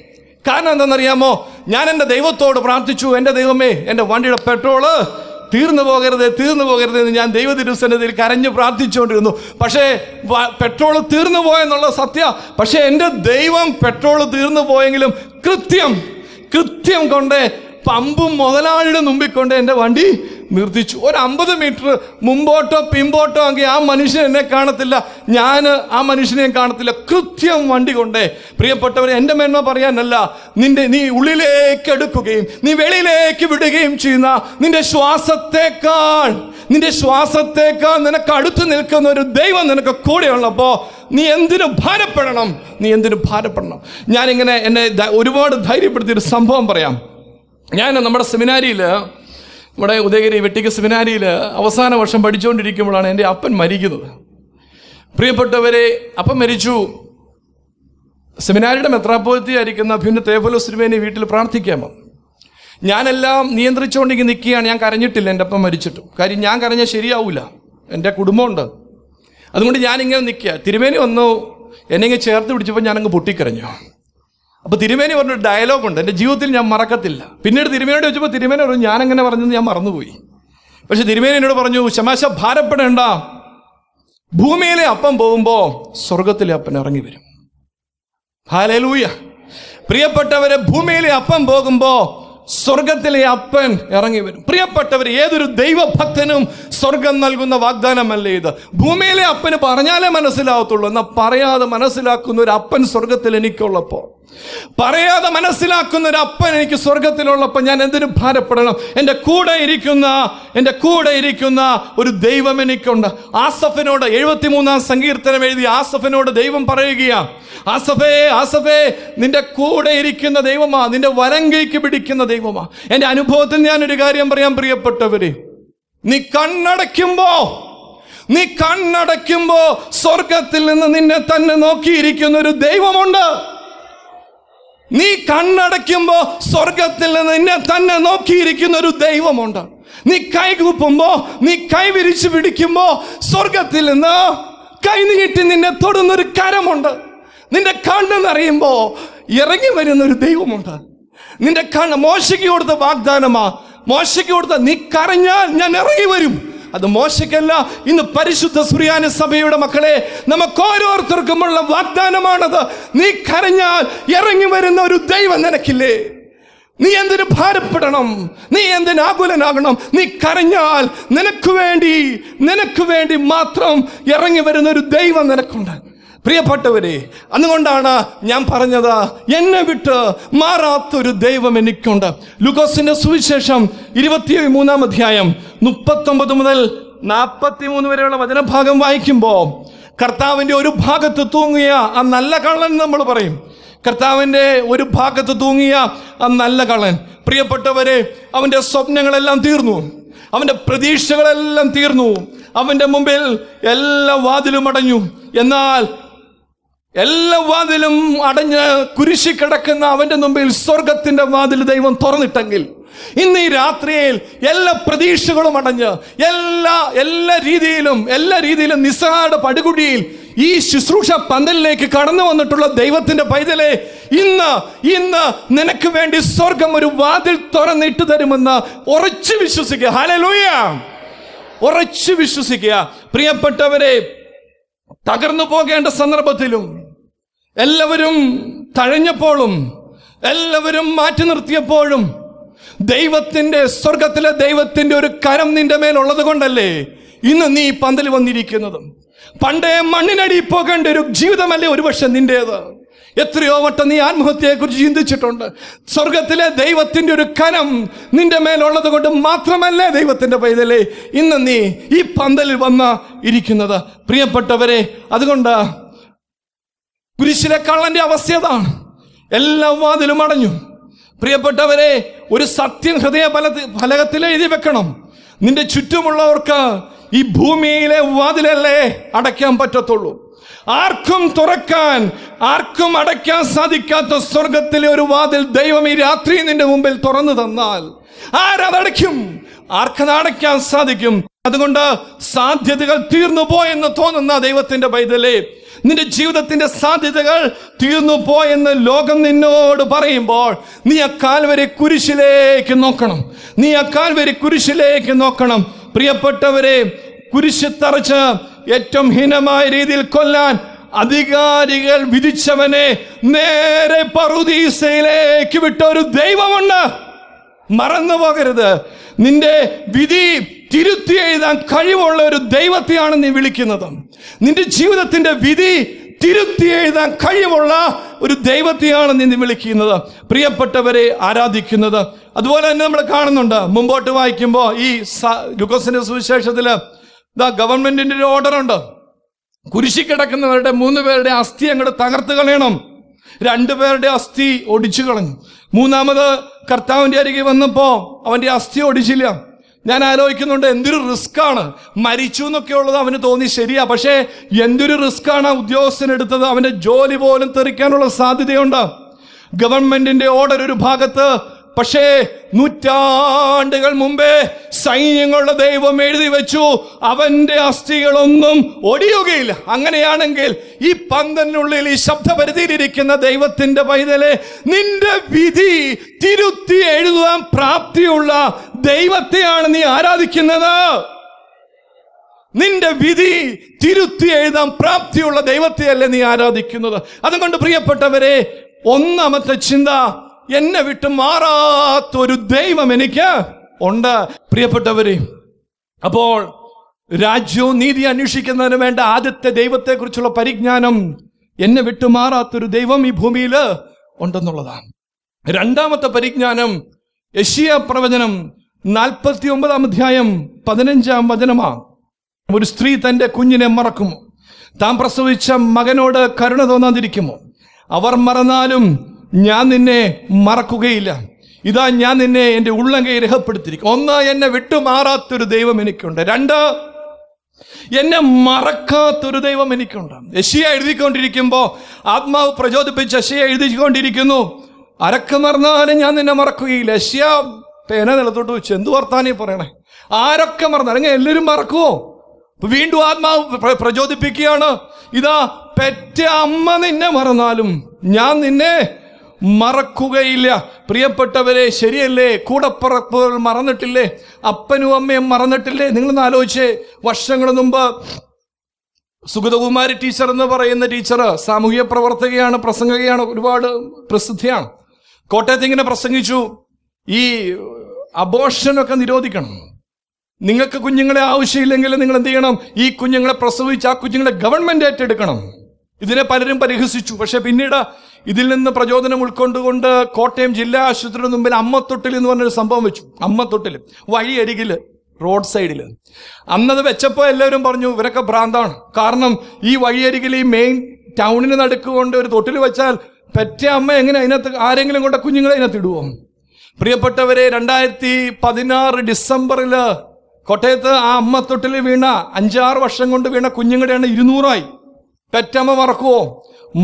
S1: കാരണം എന്താണെന്നറിയാമോ ഞാൻ എൻ്റെ ദൈവത്തോട് പ്രാർത്ഥിച്ചു എൻ്റെ ദൈവമേ എൻ്റെ വണ്ടിയുടെ പെട്രോള് തീർന്നു പോകരുത് തീർന്നു പോകരുത് എന്ന് ഞാൻ ദിവസത്തിൽ കരഞ്ഞു പ്രാർത്ഥിച്ചുകൊണ്ടിരുന്നു പക്ഷേ പെട്രോൾ തീർന്നു പോയെന്നുള്ള സത്യ പക്ഷേ എൻ്റെ ദൈവം പെട്രോൾ തീർന്നു പോയെങ്കിലും കൃത്യം കൃത്യം കൊണ്ട് പമ്പും മുതലാളിയുടെ മുമ്പിൽ കൊണ്ട് എൻ്റെ വണ്ടി നിർത്തിച്ചു ഒരു അമ്പത് മീറ്റർ മുമ്പോട്ടോ പിമ്പോട്ടോ എങ്കിൽ ആ മനുഷ്യൻ എന്നെ കാണത്തില്ല ഞാൻ ആ മനുഷ്യനെ കാണത്തില്ല കൃത്യം വണ്ടി കൊണ്ടേ പ്രിയപ്പെട്ടവരെ എൻ്റെ മേന്മ പറയാനല്ല നിന്റെ നീ ഉള്ളിലേക്ക് എടുക്കുകയും നീ വെളിയിലേക്ക് വിടുകയും ചെയ്യുന്ന നിന്റെ ശ്വാസത്തേക്കാൾ നിന്റെ ശ്വാസത്തേക്കാൾ നിനക്ക് അടുത്ത് നിൽക്കുന്ന ഒരു ദൈവം നിനക്ക് കൂടെയുള്ളപ്പോൾ നീ എന്തിനു ഭാരപ്പെടണം നീ എന്തിനു ഭാരപ്പെടണം ഞാനിങ്ങനെ എന്നെ ഒരുപാട് ധൈര്യപ്പെടുത്തിയൊരു സംഭവം പറയാം ഞാൻ നമ്മുടെ സെമിനാരിയിൽ നമ്മുടെ ഉദയഗിരി വെട്ടിക്ക് സെമിനാരിയിൽ അവസാന വർഷം പഠിച്ചുകൊണ്ടിരിക്കുമ്പോഴാണ് എൻ്റെ അപ്പൻ മരിക്കുന്നത് പ്രിയപ്പെട്ടവരെ അപ്പൻ മരിച്ചു സെമിനാരിയുടെ മെത്രാപ്പോലത്തിയായിരിക്കുന്ന ഭിന്ന തേഫലോ സിനിമേനെ വീട്ടിൽ പ്രാർത്ഥിക്കാൻ വന്നു ഞാനെല്ലാം നിയന്ത്രിച്ചുകൊണ്ടെങ്കിൽ നിൽക്കുകയാണ് ഞാൻ കരഞ്ഞിട്ടില്ല എൻ്റെ അപ്പം മരിച്ചിട്ട് കാര്യം ഞാൻ കരഞ്ഞാൽ ശരിയാവില്ല എൻ്റെ കുടുംബമുണ്ട് അതുകൊണ്ട് ഞാനിങ്ങനെ നിൽക്കുക തിരുമേനി വന്നു എന്നെ ഇങ്ങനെ ചേർത്ത് പിടിച്ചപ്പോൾ ഞാനങ്ങ് പൊട്ടിക്കരഞ്ഞു അപ്പോൾ തിരുമേനി പറഞ്ഞൊരു ഡയലോഗുണ്ട് എൻ്റെ ജീവിതത്തിൽ ഞാൻ മറക്കത്തില്ല പിന്നീട് തിരുമേനോട് ചോദിച്ചപ്പോൾ തിരുമേനി പറഞ്ഞു ഞാനങ്ങനെ പറഞ്ഞത് ഞാൻ മറന്നുപോയി പക്ഷെ തിരുമേനി എന്നോട് പറഞ്ഞു ശമാശ ഭാരപ്പെടേണ്ട ഭൂമിയിലെ അപ്പം പോകുമ്പോൾ സ്വർഗത്തിലെ അപ്പൻ ഇറങ്ങി വരും ഹാലൂയ പ്രിയപ്പെട്ടവരെ ഭൂമിയിലെ അപ്പം പോകുമ്പോൾ സ്വർഗത്തിലെ അപ്പൻ ഇറങ്ങി വരും പ്രിയപ്പെട്ടവർ ഏതൊരു ദൈവഭക്തനും സ്വർഗം നൽകുന്ന വാഗ്ദാനമല്ല ഇത് ഭൂമിയിലെ അപ്പന് പറഞ്ഞാലേ മനസ്സിലാവത്തുള്ളൂ എന്നാൽ പറയാതെ മനസ്സിലാക്കുന്ന ഒരു അപ്പൻ സ്വർഗത്തിൽ എനിക്കുള്ളപ്പോൾ പറയാതെ മനസ്സിലാക്കുന്ന ഒരു അപ്പൻ എനിക്ക് സ്വർഗത്തിലുള്ളപ്പോൾ ഞാൻ എന്തിനു ഭാരപ്പെടണം എൻ്റെ കൂടെ ഇരിക്കുന്ന എൻ്റെ കൂടെ ഇരിക്കുന്ന ഒരു ദൈവം എനിക്കുണ്ട് ആസഫിനോട് എഴുപത്തിമൂന്നാം സങ്കീർത്തനം എഴുതി ആസഫിനോട് ദൈവം പറയുകയാണ് ആസഫേ ആസഫേ നിന്റെ കൂടെ ഇരിക്കുന്ന ദൈവമാ നിന്റെ വരങ്കയ്ക്ക് പിടിക്കുന്ന ദൈവമാ എൻ്റെ അനുഭവത്തിൽ ഞാൻ ഒരു കാര്യം പറയാൻ പ്രിയപ്പെട്ടവരെ നീ കണ്ണടയ്ക്കുമ്പോ നീ കണ്ണടയ്ക്കുമ്പോ സ്വർഗത്തിൽ നിന്ന് നിന്നെ തന്നെ നോക്കിയിരിക്കുന്ന ഒരു ദൈവമുണ്ട് നീ കണ്ണടയ്ക്കുമ്പോൾ സ്വർഗത്തിൽ നിന്ന് നിന്നെ തന്നെ നോക്കിയിരിക്കുന്ന ഒരു ദൈവമുണ്ട് നീ കൈകൂപ്പുമ്പോൾ നീ കൈ വിരിച്ചു പിടിക്കുമ്പോ സ്വർഗത്തിൽ നിന്ന് കൈ നീട്ടി നിന്നെ തൊടുന്നൊരു കരമുണ്ട് നിന്റെ കണ്ണെന്നറിയുമ്പോ ഇറങ്ങി വരുന്ന ഒരു ദൈവമുണ്ട് നിന്റെ കണ്ണ് മോശയ്ക്ക് കൊടുത്ത വാഗ്ദാനമാ മോശയ്ക്ക് കൊടുത്ത നീ കരഞ്ഞാൽ ഞാൻ ഇറങ്ങി വരും അത് മോശക്കല്ല ഇന്ന് പരിശുദ്ധ സുറിയാന സഭയുടെ മക്കളെ നമുക്ക് ഓരോരുത്തർക്കുമുള്ള വാഗ്ദാനമാണത് നീ കരഞ്ഞാൽ ഇറങ്ങി വരുന്ന ഒരു ദൈവം നിനക്കില്ലേ നീ എന്തിന് ഭാരപ്പെടണം നീ എന്തിന് ആകുലനാകണം നീ കരഞ്ഞാൽ നിനക്ക് വേണ്ടി നിനക്ക് വേണ്ടി മാത്രം ഇറങ്ങി വരുന്ന ഒരു ദൈവം നിനക്കുണ്ട് പ്രിയപ്പെട്ടവരെ അതുകൊണ്ടാണ് ഞാൻ പറഞ്ഞത് എന്നെ വിട്ട് മാറാത്തൊരു ദൈവം എനിക്കുണ്ട് ലുക്കോസിന്റെ സുവിശേഷം ഇരുപത്തി മൂന്നാം അധ്യായം മുപ്പത്തൊമ്പത് മുതൽ നാൽപ്പത്തി മൂന്ന് വരെയുള്ള വചനഭാഗം വായിക്കുമ്പോൾ കർത്താവിൻ്റെ ഒരു ഭാഗത്ത് തൂങ്ങിയ ആ നല്ല കള്ളൻ നമ്മൾ പറയും കർത്താവിൻ്റെ ഒരു ഭാഗത്ത് തൂങ്ങിയ ആ നല്ല കള്ളൻ പ്രിയപ്പെട്ടവരെ അവൻ്റെ സ്വപ്നങ്ങളെല്ലാം തീർന്നു അവൻ്റെ പ്രതീക്ഷകളെല്ലാം തീർന്നു അവൻ്റെ മുമ്പിൽ എല്ലാ വാതിലും അടഞ്ഞു എന്നാൽ എല്ലാ വാതിലും അടഞ്ഞ് കുരിശി കിടക്കുന്ന അവൻ്റെ മുമ്പിൽ സ്വർഗത്തിൻ്റെ വാതിൽ ദൈവം തുറന്നിട്ടെങ്കിൽ ഇന്ന് ഈ രാത്രിയിൽ എല്ലാ പ്രതീക്ഷകളും അടഞ്ഞ് എല്ലാ എല്ലാ രീതിയിലും എല്ലാ രീതിയിലും നിസ്സാര പടുകുടിയിൽ ഈ ശുശ്രൂഷ പന്തലിലേക്ക് കടന്നു വന്നിട്ടുള്ള ദൈവത്തിന്റെ പൈതലെ ഇന്ന് ഇന്ന് നിനക്ക് വേണ്ടി സ്വർഗം ഒരു വാതിൽ തുറന്നിട്ട് തരുമെന്ന് ഉറച്ചു വിശ്വസിക്കുക ഹലലൂയ ഉറച്ചു വിശ്വസിക്കുക പ്രിയപ്പെട്ടവരെ തകർന്നു പോകേണ്ട സന്ദർഭത്തിലും എല്ലാവരും തഴഞ്ഞപ്പോഴും എല്ലാവരും മാറ്റി നിർത്തിയപ്പോഴും ദൈവത്തിൻ്റെ സ്വർഗത്തിലെ ദൈവത്തിൻ്റെ ഒരു കരം നിന്റെ മേലുള്ളത് കൊണ്ടല്ലേ ഇന്ന് നീ പന്തൽ വന്നിരിക്കുന്നതും പണ്ടേ മണ്ണിനടി പോകേണ്ട ഒരു ജീവിതമല്ലേ ഒരുപക്ഷെ നിന്റേത് എത്രയോ വട്ടം നീ ആത്മഹത്യയെക്കുറിച്ച് ചിന്തിച്ചിട്ടുണ്ട് സ്വർഗത്തിലെ ദൈവത്തിൻ്റെ ഒരു കനം നിന്റെ മേലുള്ളത് കൊണ്ട് മാത്രമല്ലേ ദൈവത്തിൻ്റെ പൈതലേ ഇന്ന് നീ ഈ പന്തലിൽ വന്ന ഇരിക്കുന്നത് പ്രിയപ്പെട്ടവരെ അതുകൊണ്ട് കുരിശിലെ കള്ളന്റെ അവസ്ഥ അതാണ് എല്ലാ വാതിലും അടഞ്ഞു പ്രിയപ്പെട്ടവരെ ഒരു സത്യം ഹൃദയ ഫല ഫലകത്തിൽ എഴുതി വെക്കണം നിന്റെ ചുറ്റുമുള്ളവർക്ക് ഈ ഭൂമിയിലെ വാതിലല്ലേ അടയ്ക്കാൻ പറ്റത്തുള്ളൂ ആർക്കും തുറക്കാൻ ആർക്കും അടയ്ക്കാൻ സാധിക്കാത്ത സ്വർഗത്തിലെ ഒരു വാതിൽ ദൈവം ഈ രാത്രി നിന്റെ മുമ്പിൽ തുറന്നു തന്നാൽ ആരതടയ്ക്കും ആർക്കത് അടയ്ക്കാൻ സാധിക്കും അതുകൊണ്ട് സാധ്യതകൾ തീർന്നു പോയെന്ന് തോന്നുന്ന ദൈവത്തിന്റെ പൈതലേ നിന്റെ ജീവിതത്തിന്റെ സാധ്യതകൾ തീർന്നു പോയെന്ന് ലോകം നിന്നോട് പറയുമ്പോൾ നീ ആ കുരിശിലേക്ക് നോക്കണം നീ ആ കുരിശിലേക്ക് നോക്കണം പ്രിയപ്പെട്ടവരെ കുരിശ് തറച്ച് ഏറ്റവും ഹീനമായ രീതിയിൽ കൊല്ലാൻ അധികാരികൾ വിധിച്ചവനെ നേരെ പറുദീസയിലേക്ക് വിട്ട ഒരു ദൈവമുണ്ട് മറന്നു പോകരുത് നിന്റെ വിധി തിരുത്തി എഴുതാൻ കഴിവുള്ള ഒരു ദൈവത്തെയാണ് നീ വിളിക്കുന്നത് നിന്റെ ജീവിതത്തിന്റെ വിധി തിരുത്തി എഴുതാൻ കഴിവുള്ള ഒരു ദൈവത്തെയാണ് നീ വിളിക്കുന്നത് പ്രിയപ്പെട്ടവരെ ആരാധിക്കുന്നത് അതുപോലെ തന്നെ നമ്മൾ കാണുന്നുണ്ട് മുമ്പോട്ട് വായിക്കുമ്പോൾ ഈ ലുക്കോസിന്റെ സുവിശേഷത്തിൽ ഇതാ ഗവൺമെന്റിന്റെ ഒരു ഓർഡർ ഉണ്ട് കുരിശി കിടക്കുന്നവരുടെ മൂന്ന് പേരുടെ അസ്ഥി അങ്ങോട്ട് തകർത്ത് കളയണം രണ്ടുപേരുടെ അസ്ഥി ഒടിച്ചു കളഞ്ഞു മൂന്നാമത് കർത്താവിന്റെ അരികെ വന്നപ്പോൾ അവന്റെ അസ്ഥി ഒടിച്ചില്ല ഞാൻ ആലോചിക്കുന്നുണ്ട് എന്തൊരു റിസ്ക് ആണ് മരിച്ചു എന്നൊക്കെ ഉള്ളത് അവന് തോന്നി ശരിയാ പക്ഷേ എന്തൊരു റിസ്ക് ആണ് ഉദ്യോഗസ്ഥൻ എടുത്തത് അവന്റെ ജോലി പോലും തെറിക്കാനുള്ള സാധ്യതയുണ്ട് ഗവൺമെന്റിന്റെ ഓർഡർ ഒരു ഭാഗത്ത് പക്ഷേ നൂറ്റാണ്ടുകൾ മുമ്പേ സൈന്യങ്ങളുടെ ദൈവം എഴുതി വെച്ചു അവന്റെ അസ്ഥികളൊന്നും ഒടിയുകയില്ല അങ്ങനെയാണെങ്കിൽ ഈ പന്തനുള്ളിൽ ഈ ശബ്ദപരിധിയിലിരിക്കുന്ന ദൈവത്തിന്റെ പൈതലെ നിന്റെ വിധി തിരുത്തി എഴുതുവാൻ പ്രാപ്തിയുള്ള ദൈവത്തെയാണ് നീ ആരാധിക്കുന്നത് നിന്റെ വിധി തിരുത്തി എഴുതാൻ പ്രാപ്തിയുള്ള ദൈവത്തെയല്ലേ നീ ആരാധിക്കുന്നത് അതുകൊണ്ട് പ്രിയപ്പെട്ടവരെ ഒന്നാമത്തെ ചിന്ത എന്നെ വിട്ട് മാറാത്തൊരു ദൈവം എനിക്ക് ഉണ്ട് പ്രിയപ്പെട്ടവരെ അപ്പോൾ രാജ്യവും നീതി അന്വേഷിക്കുന്നതിന് വേണ്ട ആദ്യത്തെ ദൈവത്തെക്കുറിച്ചുള്ള പരിജ്ഞാനം എന്നെ വിട്ടുമാറാത്തൊരു ദൈവം ഈ ഭൂമിയിൽ ഉണ്ടെന്നുള്ളതാണ് രണ്ടാമത്തെ പരിജ്ഞാനം യശിയ പ്രവചനം നാൽപ്പത്തി ഒമ്പതാം അധ്യായം പതിനഞ്ചാം വചനമാ ഒരു സ്ത്രീ തന്റെ കുഞ്ഞിനെ മറക്കുമോ താൻ പ്രസവിച്ച മകനോട് കരുണ തോന്നാതിരിക്കുമോ അവർ മറന്നാലും ഞാൻ നിന്നെ മറക്കുകയില്ല ഇതാ ഞാൻ നിന്നെ എൻ്റെ ഉള്ളങ്കയെ രേഖപ്പെടുത്തിയിരിക്കും ഒന്ന് എന്നെ വിട്ടുമാറാത്തൊരു ദൈവം എനിക്കുണ്ട് രണ്ട് എന്നെ മറക്കാത്തൊരു ദൈവം എനിക്കുണ്ട് യശിയ എഴുതിക്കൊണ്ടിരിക്കുമ്പോൾ ആത്മാവ് പ്രചോദിപ്പിച്ച് യശിയ എഴുതിക്കൊണ്ടിരിക്കുന്നു അരക്ക് മറന്നാലും ഞാൻ നിന്നെ മറക്കുകയില്ല യശിയ പേന നിലത്തോട്ട് വെച്ച് എന്ത് വർത്താനേ പറയണേ ആരൊക്കെ മറന്നാൽ അല്ലെങ്കിൽ എല്ലാവരും മറക്കുമോ വീണ്ടും ആത്മാവ് പ്രചോദിപ്പിക്കുകയാണ് ഇതാ പെറ്റ അമ്മ നിന്നെ മറന്നാലും ഞാൻ നിന്നെ മറക്കുകയില്ല പ്രിയപ്പെട്ടവരെ ശരിയല്ലേ കൂടപ്പുറപ്പുകൾ മറന്നിട്ടില്ലേ അപ്പനും അമ്മയും മറന്നിട്ടില്ലേ നിങ്ങളൊന്ന് ആലോചിച്ചേ വർഷങ്ങൾ മുമ്പ് സുഗതകുമാരി ടീച്ചർ എന്ന് പറയുന്ന ടീച്ചർ സാമൂഹ്യ പ്രവർത്തകയാണ് പ്രസംഗകയാണ് ഒരുപാട് പ്രസിദ്ധിയാണ് കോട്ടയത്ത് ഇങ്ങനെ പ്രസംഗിച്ചു ഈ അബോഷനൊക്കെ നിരോധിക്കണം നിങ്ങൾക്ക് കുഞ്ഞുങ്ങളെ ആവശ്യമില്ലെങ്കിൽ നിങ്ങൾ എന്ത് ചെയ്യണം ഈ കുഞ്ഞുങ്ങളെ പ്രസവിച്ച് ആ കുഞ്ഞുങ്ങളെ ഗവൺമെന്റ് ഏറ്റെടുക്കണം ഇതിനെ പലരും പരിഹസിച്ചു പക്ഷെ പിന്നീട് ഇതിൽ നിന്ന് പ്രചോദനം ഉൾക്കൊണ്ടുകൊണ്ട് കോട്ടയം ജില്ലാ ആശുപത്രിയുടെ മുമ്പിൽ അമ്മത്തൊട്ടിൽ എന്ന് പറഞ്ഞൊരു സംഭവം വെച്ചു അമ്മത്തൊട്ടിൽ വഴിയരികിൽ റോഡ് സൈഡിൽ അന്നത് വെച്ചപ്പോൾ എല്ലാവരും പറഞ്ഞു ഇവരൊക്കെ ഭ്രാന്താണ് കാരണം ഈ വഴിയരികിൽ ഈ മെയിൻ ടൗണിന് നടുക്കുകൊണ്ട് ഒരു തൊട്ടിൽ വെച്ചാൽ പെറ്റ അമ്മ എങ്ങനെ അതിനകത്ത് ആരെങ്കിലും കൊണ്ട് കുഞ്ഞുങ്ങളെ അതിനകത്ത് ഇടുവോ പ്രിയപ്പെട്ടവരെ രണ്ടായിരത്തി പതിനാറ് ഡിസംബറിൽ കോട്ടയത്ത് ആ അമ്മത്തൊട്ടിൽ വീണ അഞ്ചാറ് വർഷം കൊണ്ട് വീണ എണ്ണം ഇരുന്നൂറായി പെറ്റമ്മ മറക്കുവോ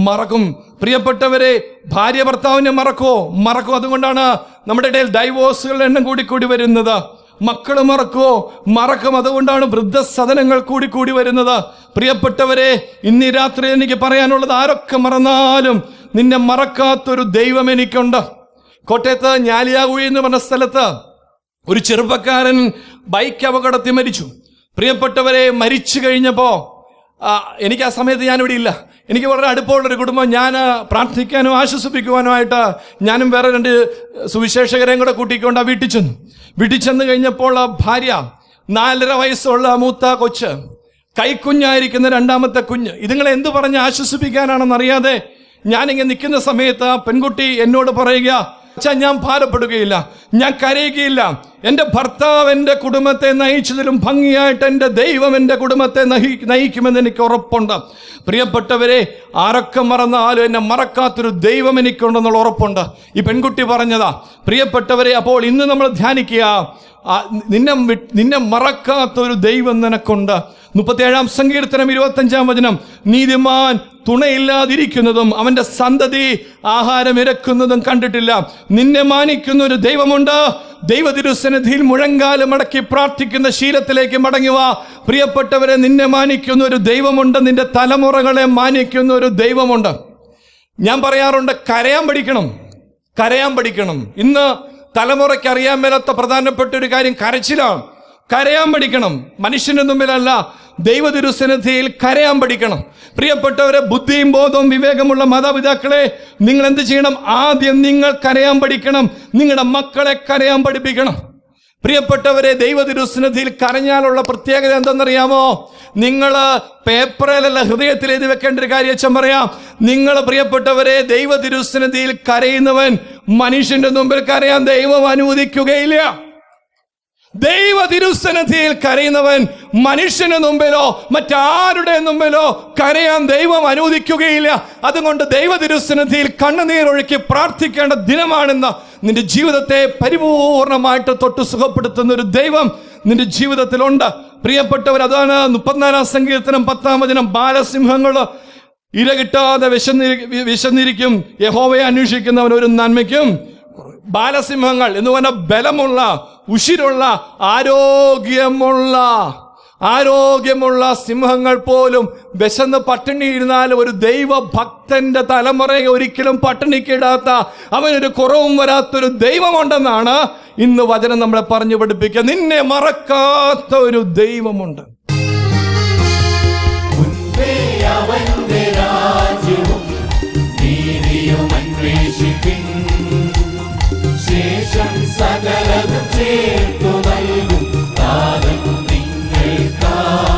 S1: മറക്കും പ്രിയപ്പെട്ടവരെ ഭാര്യ ഭർത്താവിനെ മറക്കുവോ മറക്കും അതുകൊണ്ടാണ് നമ്മുടെ ഇടയിൽ ഡൈവോഴ്സുകളുടെ എണ്ണം കൂടി കൂടി വരുന്നത് മക്കൾ മറക്കുവോ മറക്കും അതുകൊണ്ടാണ് വൃദ്ധസദനങ്ങൾ കൂടി കൂടി വരുന്നത് പ്രിയപ്പെട്ടവരെ ഇന്നീ രാത്രി എനിക്ക് പറയാനുള്ളത് ആരൊക്കെ മറന്നാലും നിന്നെ മറക്കാത്തൊരു ദൈവം എനിക്കുണ്ട് കോട്ടയത്ത് ഞാലിയാകുഴി എന്ന് പറഞ്ഞ സ്ഥലത്ത് ഒരു ചെറുപ്പക്കാരൻ ബൈക്ക് അപകടത്തിൽ മരിച്ചു പ്രിയപ്പെട്ടവരെ മരിച്ചു കഴിഞ്ഞപ്പോൾ എനിക്ക് ആ സമയത്ത് ഞാനിവിടെ ഇല്ല എനിക്ക് വളരെ അടുപ്പമുള്ളൊരു കുടുംബം ഞാൻ പ്രാർത്ഥിക്കാനോ ആയിട്ട് ഞാനും വേറെ രണ്ട് സുവിശേഷകരെയും കൂടെ കൂട്ടിക്കൊണ്ട് ആ വീട്ടിൽ ചെന്നു വീട്ടിൽ ചെന്ന് കഴിഞ്ഞപ്പോൾ ഭാര്യ നാലര വയസ്സുള്ള മൂത്ത കൊച്ച് കൈക്കുഞ്ഞായിരിക്കുന്ന രണ്ടാമത്തെ കുഞ്ഞ് ഇതുങ്ങളെ എന്ത് പറഞ്ഞ് ആശ്വസിപ്പിക്കാനാണെന്നറിയാതെ ഞാനിങ്ങനെ നിൽക്കുന്ന സമയത്ത് ആ പെൺകുട്ടി എന്നോട് പറയുക വെച്ചാൽ ഞാൻ ഭാരപ്പെടുകയില്ല ഞാൻ കരയുകയില്ല എൻ്റെ ഭർത്താവ് എൻ്റെ കുടുംബത്തെ നയിച്ചതിലും ഭംഗിയായിട്ട് എൻ്റെ ദൈവം എൻ്റെ കുടുംബത്തെ നയി നയിക്കുമെന്ന് എനിക്ക് ഉറപ്പുണ്ട് പ്രിയപ്പെട്ടവരെ ആരൊക്കെ മറന്നാലും എന്നെ മറക്കാത്തൊരു ദൈവം എനിക്കുണ്ടെന്നുള്ള ഉറപ്പുണ്ട് ഈ പെൺകുട്ടി പറഞ്ഞതാ പ്രിയപ്പെട്ടവരെ അപ്പോൾ ഇന്ന് നമ്മൾ ധ്യാനിക്കുക നിന്നെ നിന്നെ മറക്കാത്ത ഒരു ദൈവം നിനക്കുണ്ട് മുപ്പത്തേഴാം സങ്കീർത്തനം ഇരുപത്തഞ്ചാം വചനം നീതിമാൻ തുണയില്ലാതിരിക്കുന്നതും അവൻ്റെ സന്തതി ആഹാരം ഇരക്കുന്നതും കണ്ടിട്ടില്ല നിന്നെ മാനിക്കുന്ന ഒരു ദൈവമുണ്ട് ദൈവതിരുസന്നിധിയിൽ മുഴങ്കാലം മടക്കി പ്രാർത്ഥിക്കുന്ന ശീലത്തിലേക്ക് മടങ്ങുക പ്രിയപ്പെട്ടവരെ നിന്നെ മാനിക്കുന്ന ഒരു ദൈവമുണ്ട് നിന്റെ തലമുറകളെ മാനിക്കുന്ന ഒരു ദൈവമുണ്ട് ഞാൻ പറയാറുണ്ട് കരയാൻ പഠിക്കണം കരയാൻ പഠിക്കണം ഇന്ന് തലമുറയ്ക്ക് അറിയാൻ മേലാത്ത പ്രധാനപ്പെട്ട ഒരു കാര്യം കരച്ചിലാണ് കരയാൻ പഠിക്കണം മനുഷ്യൻ്റെ മുമ്പിലല്ല ദൈവ കരയാൻ പഠിക്കണം പ്രിയപ്പെട്ടവരെ ബുദ്ധിയും ബോധവും വിവേകമുള്ള മാതാപിതാക്കളെ നിങ്ങൾ എന്ത് ചെയ്യണം ആദ്യം നിങ്ങൾ കരയാൻ പഠിക്കണം നിങ്ങളുടെ മക്കളെ കരയാൻ പഠിപ്പിക്കണം പ്രിയപ്പെട്ടവരെ ദൈവ തിരുസന്നിധിയിൽ കരഞ്ഞാലുള്ള പ്രത്യേകത എന്തെന്നറിയാമോ നിങ്ങൾ പേപ്പറിലല്ല ഹൃദയത്തിൽ എഴുതി വെക്കേണ്ട ഒരു കാര്യം അച്ഛൻ പറയാം നിങ്ങൾ പ്രിയപ്പെട്ടവരെ ദൈവ തിരുസന്നിധിയിൽ കരയുന്നവൻ മനുഷ്യന്റെ മുമ്പിൽ കരയാൻ ദൈവം അനുവദിക്കുകയില്ല ദൈവ തിരുസന്നിധിയിൽ കരയുന്നവൻ മനുഷ്യന് മുമ്പിലോ മറ്റാരുടെ മുമ്പിലോ കരയാൻ ദൈവം അനുവദിക്കുകയില്ല അതുകൊണ്ട് ദൈവ തിരുസന്നിധിയിൽ കണ്ണുനീരൊഴുക്കി പ്രാർത്ഥിക്കേണ്ട ദിനമാണെന്ന് നിന്റെ ജീവിതത്തെ പരിപൂർണമായിട്ട് തൊട്ട് സുഖപ്പെടുത്തുന്ന ഒരു ദൈവം നിന്റെ ജീവിതത്തിലുണ്ട് പ്രിയപ്പെട്ടവർ അതാണ് മുപ്പത്തിനാലാം സങ്കീർത്തനം പത്താം വചനം ബാലസിംഹങ്ങൾ ഇര കിട്ടാതെ വിശന്നിരി വിശന്നിരിക്കും യഹോവയെ അന്വേഷിക്കുന്നവൻ ഒരു നന്മയ്ക്കും ബാലസിംഹങ്ങൾ എന്ന് പറഞ്ഞ ബലമുള്ള ഉശിരുള്ള ആരോഗ്യമുള്ള ആരോഗ്യമുള്ള സിംഹങ്ങൾ പോലും വിശന്ന് ഇരുന്നാൽ ഒരു ദൈവഭക്തന്റെ തലമുറയെ ഒരിക്കലും പട്ടിണിക്കിടാത്ത അവനൊരു കുറവും വരാത്തൊരു ദൈവമുണ്ടെന്നാണ് ഇന്ന് വചനം നമ്മളെ പറഞ്ഞു പഠിപ്പിക്കുക നിന്നെ മറക്കാത്ത ഒരു ദൈവമുണ്ട് രാജ്യവും ശേഷം സകലതും ചേർത്തു നൽകും താരം നിങ്ങൾക്കാ